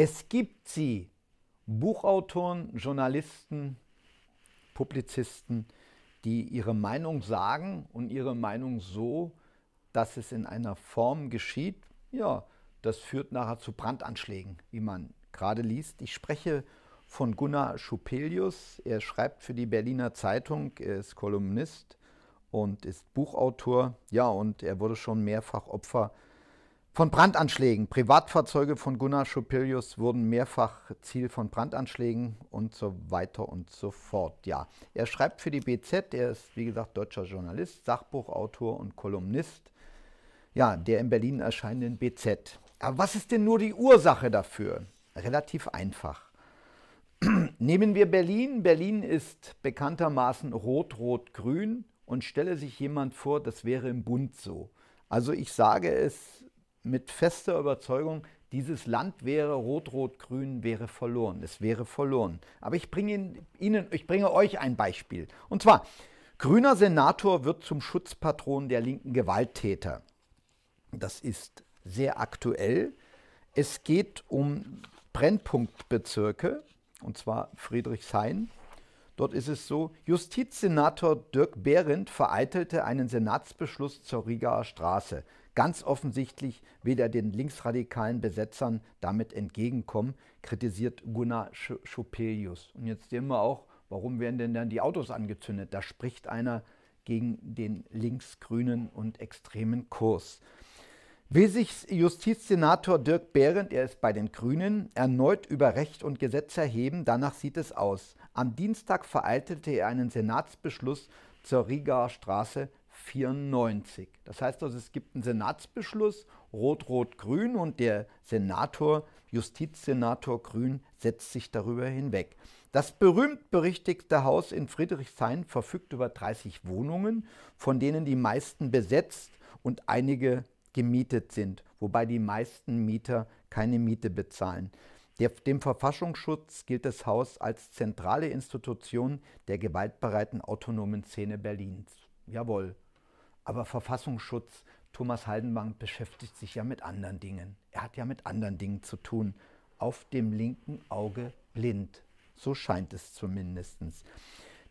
Es gibt sie, Buchautoren, Journalisten, Publizisten, die ihre Meinung sagen und ihre Meinung so, dass es in einer Form geschieht, ja, das führt nachher zu Brandanschlägen, wie man gerade liest. Ich spreche von Gunnar Schupelius. Er schreibt für die Berliner Zeitung, er ist Kolumnist und ist Buchautor. Ja, und er wurde schon mehrfach Opfer von Brandanschlägen. Privatfahrzeuge von Gunnar Schopelius wurden mehrfach Ziel von Brandanschlägen und so weiter und so fort. Ja, er schreibt für die BZ, er ist wie gesagt deutscher Journalist, Sachbuchautor und Kolumnist. Ja, der in Berlin erscheinenden BZ. Aber was ist denn nur die Ursache dafür? Relativ einfach. Nehmen wir Berlin. Berlin ist bekanntermaßen rot-rot-grün und stelle sich jemand vor, das wäre im Bund so. Also ich sage es mit fester Überzeugung, dieses Land wäre rot-rot-grün, wäre verloren. Es wäre verloren. Aber ich bringe Ihnen, ich bringe euch ein Beispiel. Und zwar, grüner Senator wird zum Schutzpatron der linken Gewalttäter. Das ist sehr aktuell. Es geht um Brennpunktbezirke, und zwar Friedrichshain. Dort ist es so, Justizsenator Dirk Behrendt vereitelte einen Senatsbeschluss zur Rigaer Straße ganz offensichtlich will er den linksradikalen Besetzern damit entgegenkommen, kritisiert Gunnar Sch Schopelius. Und jetzt sehen wir auch, warum werden denn dann die Autos angezündet? Da spricht einer gegen den linksgrünen und extremen Kurs. Will sich Justizsenator Dirk Behrendt, er ist bei den Grünen, erneut über Recht und Gesetz erheben? Danach sieht es aus. Am Dienstag vereitelte er einen Senatsbeschluss zur Rigaer Straße 94. Das heißt also, es gibt einen Senatsbeschluss, Rot-Rot-Grün, und der Senator, Justizsenator Grün, setzt sich darüber hinweg. Das berühmt berichtigte Haus in Friedrichshain verfügt über 30 Wohnungen, von denen die meisten besetzt und einige gemietet sind, wobei die meisten Mieter keine Miete bezahlen. Der, dem Verfassungsschutz gilt das Haus als zentrale Institution der gewaltbereiten autonomen Szene Berlins. Jawohl. Aber Verfassungsschutz, Thomas Haldenbank beschäftigt sich ja mit anderen Dingen. Er hat ja mit anderen Dingen zu tun. Auf dem linken Auge blind. So scheint es zumindest.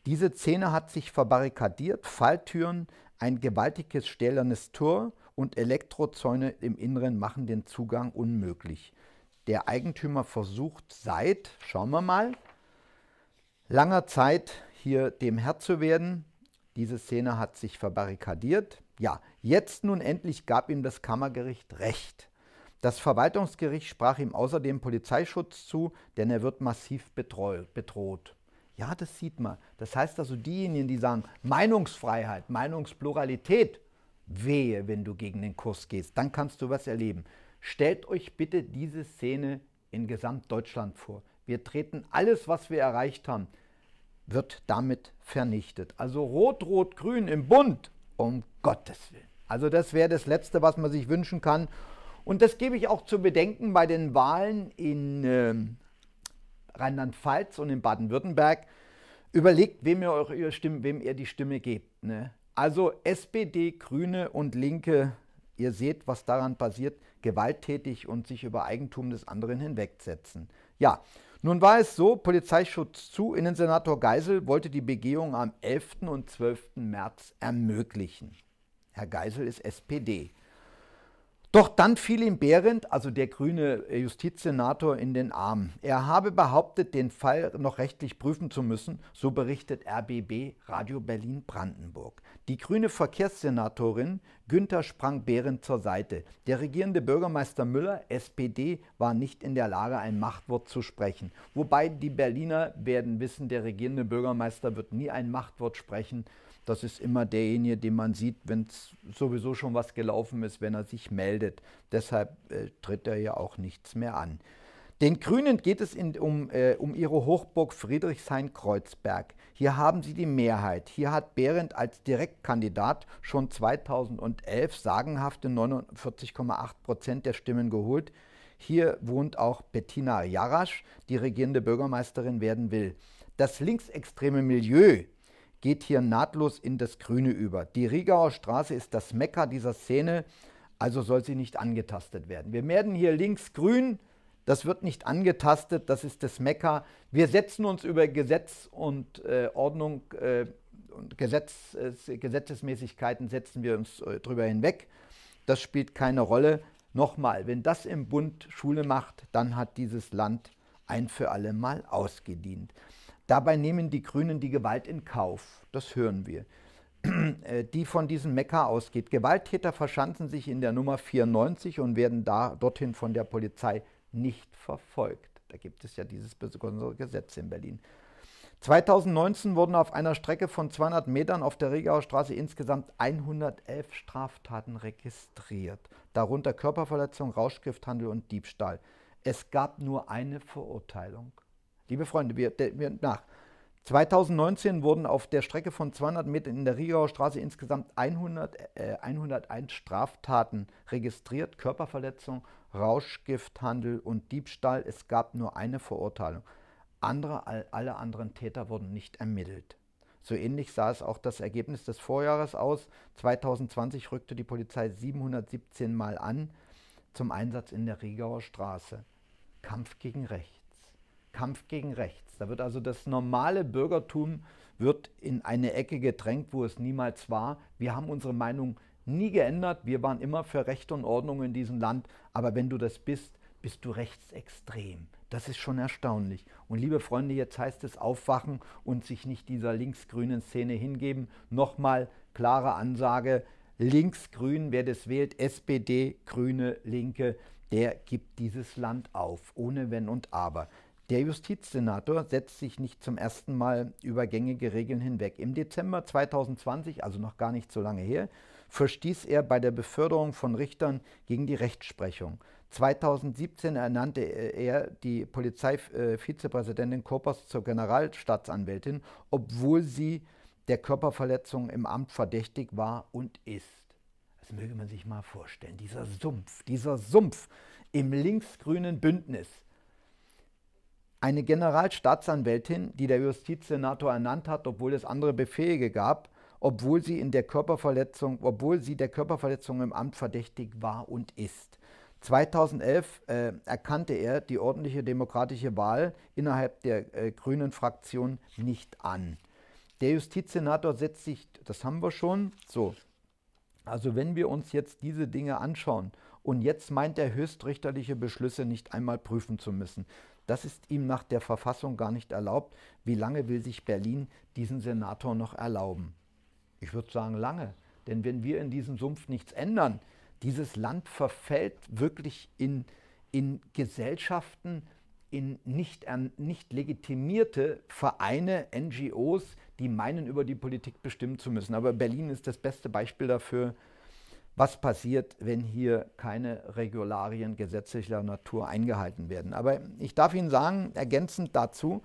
Diese Szene hat sich verbarrikadiert, Falltüren, ein gewaltiges stählernes Tor und Elektrozäune im Inneren machen den Zugang unmöglich. Der Eigentümer versucht seit, schauen wir mal, langer Zeit hier dem Herr zu werden, diese Szene hat sich verbarrikadiert. Ja, jetzt nun endlich gab ihm das Kammergericht Recht. Das Verwaltungsgericht sprach ihm außerdem Polizeischutz zu, denn er wird massiv bedroht. Ja, das sieht man. Das heißt also, diejenigen, die sagen, Meinungsfreiheit, Meinungspluralität, wehe, wenn du gegen den Kurs gehst, dann kannst du was erleben. Stellt euch bitte diese Szene in Gesamtdeutschland vor. Wir treten alles, was wir erreicht haben, wird damit vernichtet. Also Rot-Rot-Grün im Bund, um Gottes Willen. Also das wäre das Letzte, was man sich wünschen kann. Und das gebe ich auch zu bedenken bei den Wahlen in äh, Rheinland-Pfalz und in Baden-Württemberg. Überlegt, wem ihr, eure Stimme, wem ihr die Stimme gebt. Ne? Also SPD, Grüne und Linke, ihr seht, was daran passiert, gewalttätig und sich über Eigentum des anderen hinwegsetzen. Ja, nun war es so, Polizeischutz zu, Innensenator Geisel wollte die Begehung am 11. und 12. März ermöglichen. Herr Geisel ist SPD. Doch dann fiel ihm Behrendt, also der grüne äh, Justizsenator, in den Arm. Er habe behauptet, den Fall noch rechtlich prüfen zu müssen, so berichtet RBB Radio Berlin Brandenburg. Die grüne Verkehrssenatorin Günther sprang Behrendt zur Seite. Der regierende Bürgermeister Müller, SPD, war nicht in der Lage, ein Machtwort zu sprechen. Wobei die Berliner werden wissen, der regierende Bürgermeister wird nie ein Machtwort sprechen, das ist immer derjenige, den man sieht, wenn es sowieso schon was gelaufen ist, wenn er sich meldet. Deshalb äh, tritt er ja auch nichts mehr an. Den Grünen geht es in, um, äh, um ihre Hochburg Friedrichshain-Kreuzberg. Hier haben sie die Mehrheit. Hier hat Behrendt als Direktkandidat schon 2011 sagenhafte 49,8 Prozent der Stimmen geholt. Hier wohnt auch Bettina Jarasch, die regierende Bürgermeisterin werden will. Das linksextreme Milieu geht hier nahtlos in das Grüne über. Die Riegauer Straße ist das Mekka dieser Szene, also soll sie nicht angetastet werden. Wir werden hier links grün, das wird nicht angetastet, das ist das Mekka. Wir setzen uns über Gesetz und äh, Ordnung äh, und Gesetz, äh, Gesetzesmäßigkeiten setzen wir uns äh, drüber hinweg. Das spielt keine Rolle. Nochmal, wenn das im Bund Schule macht, dann hat dieses Land ein für alle Mal ausgedient. Dabei nehmen die Grünen die Gewalt in Kauf. Das hören wir. Äh, die von diesem Mekka ausgeht. Gewalttäter verschanzen sich in der Nummer 94 und werden da, dorthin von der Polizei nicht verfolgt. Da gibt es ja dieses besondere Gesetz in Berlin. 2019 wurden auf einer Strecke von 200 Metern auf der Regauer Straße insgesamt 111 Straftaten registriert, darunter Körperverletzung, Rauschgifthandel und Diebstahl. Es gab nur eine Verurteilung. Liebe Freunde, wir, denken nach. 2019 wurden auf der Strecke von 200 Metern in der Riegauer Straße insgesamt 100, äh, 101 Straftaten registriert. Körperverletzung, Rauschgifthandel und Diebstahl. Es gab nur eine Verurteilung. Andere, all, alle anderen Täter wurden nicht ermittelt. So ähnlich sah es auch das Ergebnis des Vorjahres aus. 2020 rückte die Polizei 717 Mal an zum Einsatz in der Riegauer Straße. Kampf gegen Recht. Kampf gegen rechts. Da wird also das normale Bürgertum wird in eine Ecke gedrängt, wo es niemals war. Wir haben unsere Meinung nie geändert. Wir waren immer für Recht und Ordnung in diesem Land. Aber wenn du das bist, bist du rechtsextrem. Das ist schon erstaunlich. Und liebe Freunde, jetzt heißt es aufwachen und sich nicht dieser linksgrünen Szene hingeben. Nochmal klare Ansage. Linksgrün, wer das wählt, SPD, Grüne, Linke, der gibt dieses Land auf, ohne Wenn und Aber. Der Justizsenator setzt sich nicht zum ersten Mal über gängige Regeln hinweg. Im Dezember 2020, also noch gar nicht so lange her, verstieß er bei der Beförderung von Richtern gegen die Rechtsprechung. 2017 ernannte er die Polizeivizepräsidentin äh, Kopers zur Generalstaatsanwältin, obwohl sie der Körperverletzung im Amt verdächtig war und ist. Das möge man sich mal vorstellen. Dieser Sumpf, dieser Sumpf im linksgrünen Bündnis eine Generalstaatsanwältin, die der Justizsenator ernannt hat, obwohl es andere Befähige gab, obwohl sie in der Körperverletzung, obwohl sie der Körperverletzung im Amt verdächtig war und ist. 2011 äh, erkannte er die ordentliche demokratische Wahl innerhalb der äh, Grünen Fraktion nicht an. Der Justizsenator setzt sich, das haben wir schon, so. Also wenn wir uns jetzt diese Dinge anschauen und jetzt meint er höchstrichterliche Beschlüsse nicht einmal prüfen zu müssen, das ist ihm nach der Verfassung gar nicht erlaubt. Wie lange will sich Berlin diesen Senator noch erlauben? Ich würde sagen lange, denn wenn wir in diesem Sumpf nichts ändern, dieses Land verfällt wirklich in, in Gesellschaften, in nicht, nicht legitimierte Vereine, NGOs, die meinen, über die Politik bestimmen zu müssen. Aber Berlin ist das beste Beispiel dafür, was passiert, wenn hier keine Regularien gesetzlicher Natur eingehalten werden. Aber ich darf Ihnen sagen, ergänzend dazu,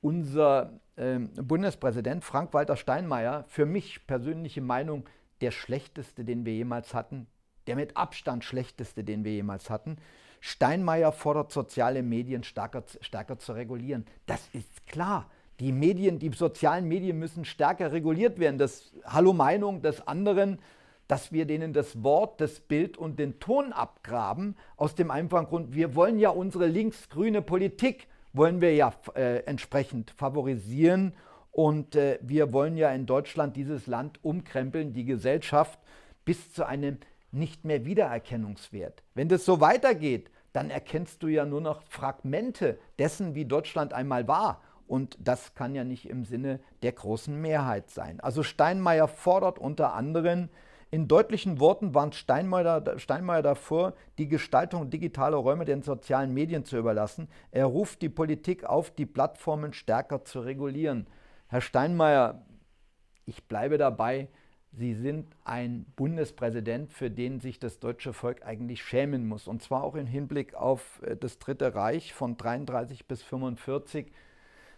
unser äh, Bundespräsident Frank-Walter Steinmeier, für mich persönliche Meinung, der schlechteste, den wir jemals hatten, der mit Abstand schlechteste, den wir jemals hatten. Steinmeier fordert soziale Medien stärker, stärker zu regulieren. Das ist klar die Medien, die sozialen Medien müssen stärker reguliert werden. Das Hallo Meinung des anderen dass wir denen das Wort, das Bild und den Ton abgraben, aus dem einfachen Grund, wir wollen ja unsere linksgrüne Politik, wollen wir ja äh, entsprechend favorisieren und äh, wir wollen ja in Deutschland dieses Land umkrempeln, die Gesellschaft bis zu einem nicht mehr wiedererkennungswert. Wenn das so weitergeht, dann erkennst du ja nur noch Fragmente dessen, wie Deutschland einmal war. Und das kann ja nicht im Sinne der großen Mehrheit sein. Also Steinmeier fordert unter anderem, in deutlichen Worten warnt Steinmeier, Steinmeier davor, die Gestaltung digitaler Räume den sozialen Medien zu überlassen. Er ruft die Politik auf, die Plattformen stärker zu regulieren. Herr Steinmeier, ich bleibe dabei, Sie sind ein Bundespräsident, für den sich das deutsche Volk eigentlich schämen muss. Und zwar auch im Hinblick auf äh, das Dritte Reich von 33 bis 1945.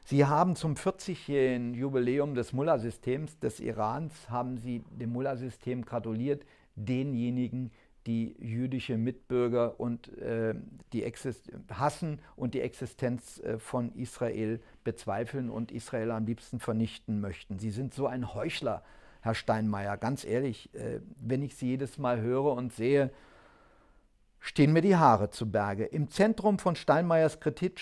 Sie haben zum 40-jährigen Jubiläum des Mullah-Systems des Irans, haben Sie dem Mullah-System gratuliert, denjenigen, die jüdische Mitbürger und, äh, die Exist hassen und die Existenz äh, von Israel bezweifeln und Israel am liebsten vernichten möchten. Sie sind so ein Heuchler, Herr Steinmeier, ganz ehrlich, äh, wenn ich Sie jedes Mal höre und sehe, stehen mir die Haare zu Berge. Im Zentrum von Steinmeiers Kritik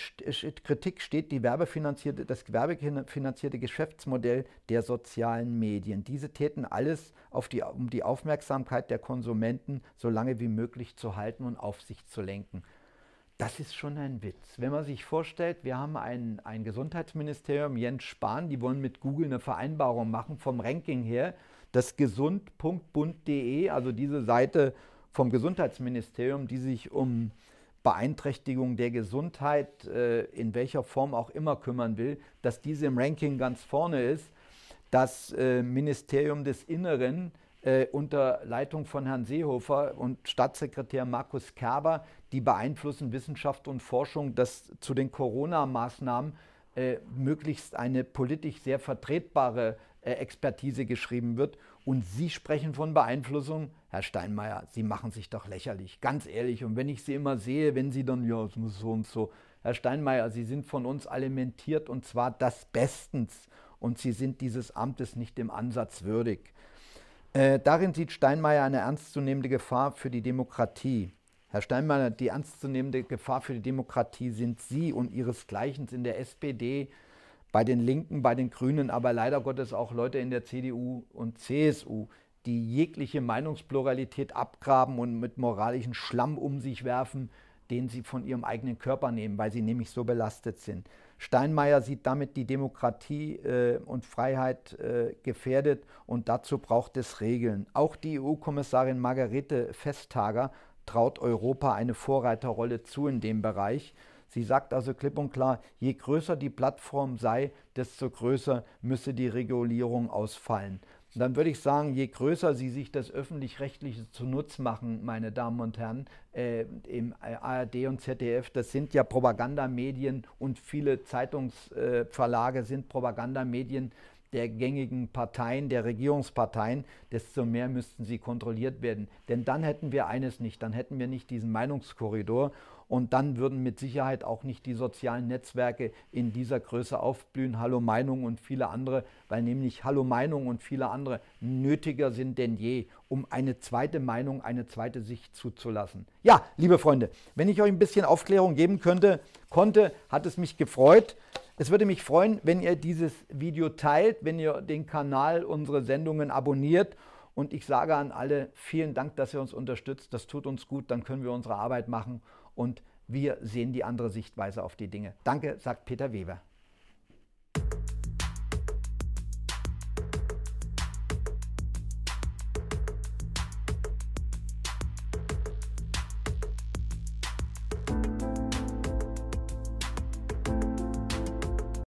steht die werbefinanzierte, das werbefinanzierte Geschäftsmodell der sozialen Medien. Diese täten alles, die, um die Aufmerksamkeit der Konsumenten so lange wie möglich zu halten und auf sich zu lenken. Das ist schon ein Witz. Wenn man sich vorstellt, wir haben ein, ein Gesundheitsministerium, Jens Spahn, die wollen mit Google eine Vereinbarung machen vom Ranking her, dass gesund.bund.de, also diese Seite, vom Gesundheitsministerium, die sich um Beeinträchtigung der Gesundheit äh, in welcher Form auch immer kümmern will, dass diese im Ranking ganz vorne ist. Das äh, Ministerium des Inneren äh, unter Leitung von Herrn Seehofer und Staatssekretär Markus Kerber, die beeinflussen Wissenschaft und Forschung, dass zu den Corona-Maßnahmen äh, möglichst eine politisch sehr vertretbare äh, Expertise geschrieben wird. Und Sie sprechen von Beeinflussung. Herr Steinmeier, Sie machen sich doch lächerlich, ganz ehrlich. Und wenn ich Sie immer sehe, wenn Sie dann, ja, es muss so und so. Herr Steinmeier, Sie sind von uns alimentiert und zwar das bestens. Und Sie sind dieses Amtes nicht im Ansatz würdig. Äh, darin sieht Steinmeier eine ernstzunehmende Gefahr für die Demokratie. Herr Steinmeier, die ernstzunehmende Gefahr für die Demokratie sind Sie und Ihresgleichens in der SPD, bei den Linken, bei den Grünen, aber leider Gottes auch Leute in der CDU und CSU, die jegliche Meinungspluralität abgraben und mit moralischen Schlamm um sich werfen, den sie von ihrem eigenen Körper nehmen, weil sie nämlich so belastet sind. Steinmeier sieht damit die Demokratie äh, und Freiheit äh, gefährdet und dazu braucht es Regeln. Auch die EU-Kommissarin Margarete Vestager traut Europa eine Vorreiterrolle zu in dem Bereich. Sie sagt also klipp und klar, je größer die Plattform sei, desto größer müsse die Regulierung ausfallen. Und dann würde ich sagen, je größer Sie sich das öffentlich-rechtliche zunutz machen, meine Damen und Herren, äh, im äh, ARD und ZDF, das sind ja Propagandamedien und viele Zeitungsverlage äh, sind Propagandamedien der gängigen Parteien, der Regierungsparteien, desto mehr müssten sie kontrolliert werden. Denn dann hätten wir eines nicht, dann hätten wir nicht diesen Meinungskorridor. Und dann würden mit Sicherheit auch nicht die sozialen Netzwerke in dieser Größe aufblühen. Hallo Meinung und viele andere, weil nämlich Hallo Meinung und viele andere nötiger sind denn je, um eine zweite Meinung, eine zweite Sicht zuzulassen. Ja, liebe Freunde, wenn ich euch ein bisschen Aufklärung geben könnte, konnte, hat es mich gefreut. Es würde mich freuen, wenn ihr dieses Video teilt, wenn ihr den Kanal, unsere Sendungen abonniert. Und ich sage an alle, vielen Dank, dass ihr uns unterstützt. Das tut uns gut, dann können wir unsere Arbeit machen und wir sehen die andere Sichtweise auf die Dinge. Danke, sagt Peter Weber.